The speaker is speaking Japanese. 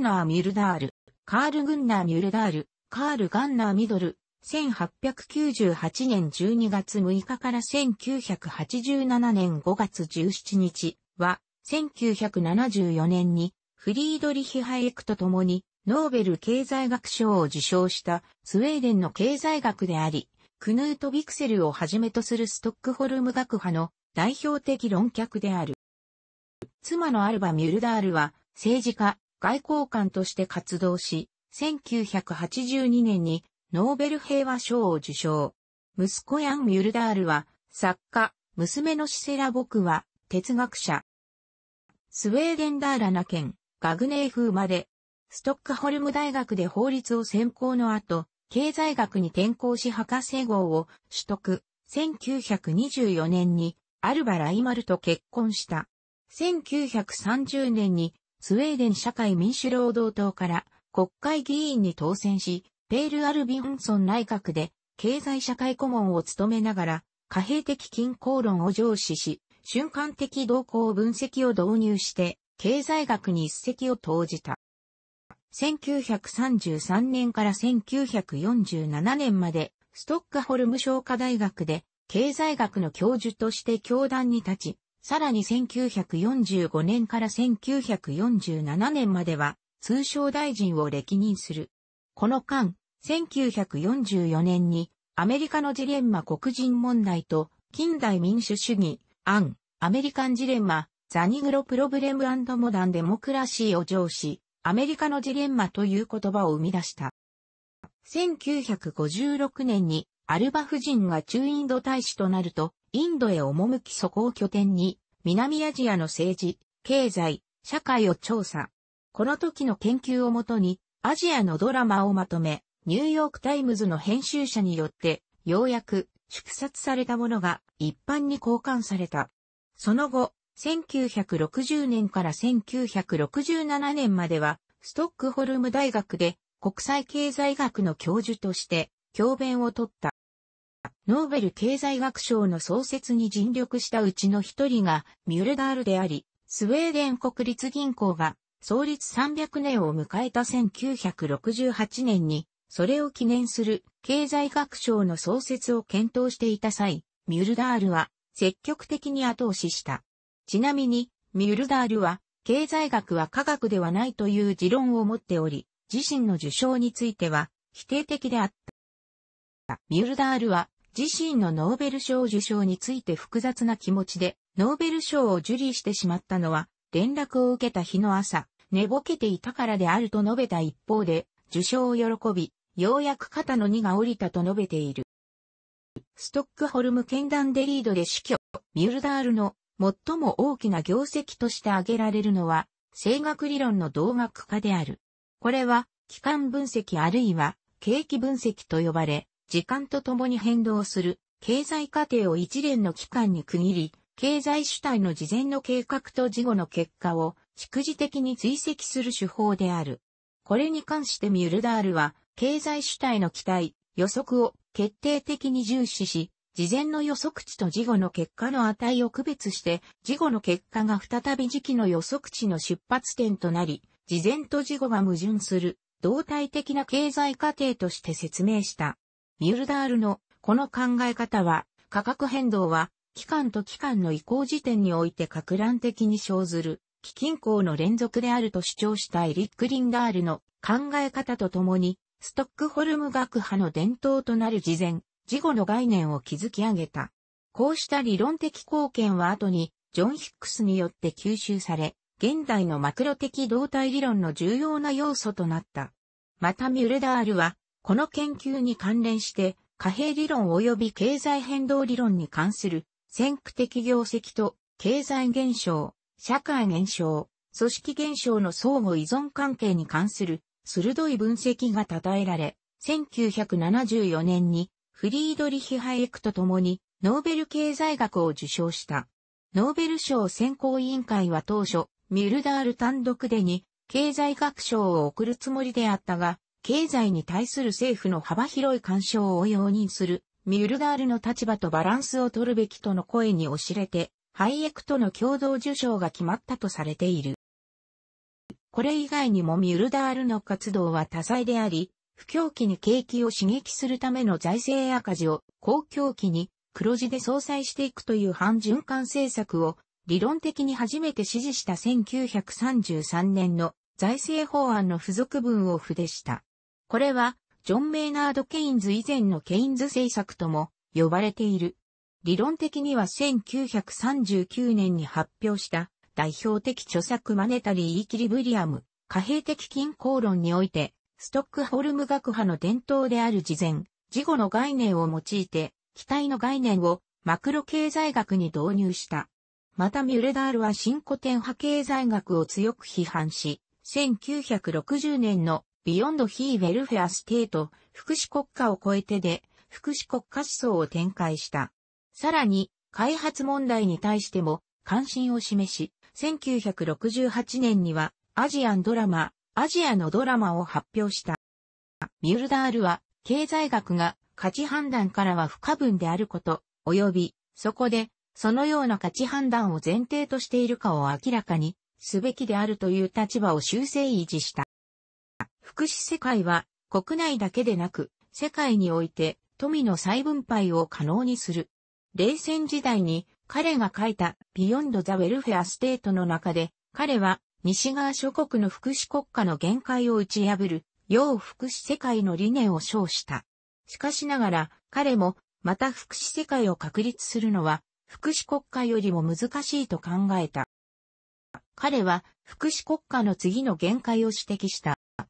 ナー・ミュルダール、カール・グンナー・ミュルダール、カール・ガンナー・ミドル、1898年12月6日から1987年5月17日は、1974年にフリードリヒ・ハイエクと共にノーベル経済学賞を受賞したスウェーデンの経済学であり、クヌート・ビクセルをはじめとするストックホルム学派の代表的論客である。妻のアルバ・ミュルダールは政治家、外交官として活動し、1982年にノーベル平和賞を受賞。息子ヤン・ミュルダールは作家、娘のシセラ・ボクは哲学者。スウェーデンダーラナ県、ガグネーフ生まれ、ストックホルム大学で法律を専攻の後、経済学に転校し博士号を取得。1924年にアルバ・ライマルと結婚した。1930年にスウェーデン社会民主労働党から国会議員に当選し、ペール・アルビンソン内閣で経済社会顧問を務めながら、貨幣的均衡論を上司し、瞬間的動向分析を導入して、経済学に一石を投じた。1933年から1947年まで、ストックホルム商科大学で、経済学の教授として教団に立ち、さらに1945年から1947年までは通商大臣を歴任する。この間、1944年にアメリカのジレンマ黒人問題と近代民主主義、アン、アメリカンジレンマ、ザニグロプロブレムモダンデモクラシーを上司、アメリカのジレンマという言葉を生み出した。1956年にアルバ夫人が中インド大使となると、インドへ赴きそこを拠点に、南アジアの政治、経済、社会を調査。この時の研究をもとに、アジアのドラマをまとめ、ニューヨークタイムズの編集者によって、ようやく、縮刷されたものが一般に交換された。その後、1960年から1967年までは、ストックホルム大学で国際経済学の教授として、教鞭を取った。ノーベル経済学賞の創設に尽力したうちの一人がミュルダールであり、スウェーデン国立銀行が創立300年を迎えた1968年に、それを記念する経済学賞の創設を検討していた際、ミュルダールは積極的に後押しした。ちなみに、ミュルダールは、経済学は科学ではないという持論を持っており、自身の受賞については否定的であった。。ミュルダールは自身のノーベル賞受賞について複雑な気持ちで、ノーベル賞を受理してしまったのは、連絡を受けた日の朝、寝ぼけていたからであると述べた一方で、受賞を喜び、ようやく肩の荷が下りたと述べている。ストックホルム剣団デリードで死去、ミュルダールの最も大きな業績として挙げられるのは、声楽理論の動学化である。これは、機関分析あるいは、景気分析と呼ばれ、時間とともに変動する経済過程を一連の期間に区切り、経済主体の事前の計画と事後の結果を蓄次的に追跡する手法である。これに関してミュルダールは、経済主体の期待、予測を決定的に重視し、事前の予測値と事後の結果の値を区別して、事後の結果が再び時期の予測値の出発点となり、事前と事後が矛盾する、動態的な経済過程として説明した。ミュルダールのこの考え方は、価格変動は、期間と期間の移行時点において格乱的に生ずる、基金項の連続であると主張したエリック・リンダールの考え方とともに、ストックホルム学派の伝統となる事前、事後の概念を築き上げた。こうした理論的貢献は後に、ジョン・ヒックスによって吸収され、現代のマクロ的動態理論の重要な要素となった。またミュルダールは、この研究に関連して、貨幣理論及び経済変動理論に関する、先駆的業績と、経済現象、社会現象、組織現象の相互依存関係に関する、鋭い分析が称えられ、1974年に、フリードリヒ・ハイエクと共に、ノーベル経済学を受賞した。ノーベル賞選考委員会は当初、ミュルダール単独でに、経済学賞を贈るつもりであったが、経済に対する政府の幅広い干渉を容認する、ミュルダールの立場とバランスを取るべきとの声に押しれて、ハイエクとの共同受賞が決まったとされている。これ以外にもミュルダールの活動は多彩であり、不況期に景気を刺激するための財政赤字を、公共期に黒字で相殺していくという反循環政策を理論的に初めて支持した1933年の財政法案の付属文を筆でした。これは、ジョン・メイナード・ケインズ以前のケインズ政策とも呼ばれている。理論的には1939年に発表した代表的著作マネタリー・イキリブリアム、貨幣的均衡論において、ストックホルム学派の伝統である事前、事後の概念を用いて、期待の概念をマクロ経済学に導入した。またミュレダールは新古典派経済学を強く批判し、1960年の Beyond He Welfare State 福祉国家を超えてで福祉国家思想を展開した。さらに、開発問題に対しても関心を示し、1968年にはアジアンドラマ、アジアのドラマを発表した。ミュルダールは、経済学が価値判断からは不可分であること、及び、そこで、そのような価値判断を前提としているかを明らかにすべきであるという立場を修正維持した。福祉世界は国内だけでなく世界において富の再分配を可能にする。冷戦時代に彼が書いたビヨンド・ザ・ウェルフェア・ステートの中で彼は西側諸国の福祉国家の限界を打ち破る要福祉世界の理念を称した。しかしながら彼もまた福祉世界を確立するのは福祉国家よりも難しいと考えた。彼は福祉国家の次の限界を指摘した。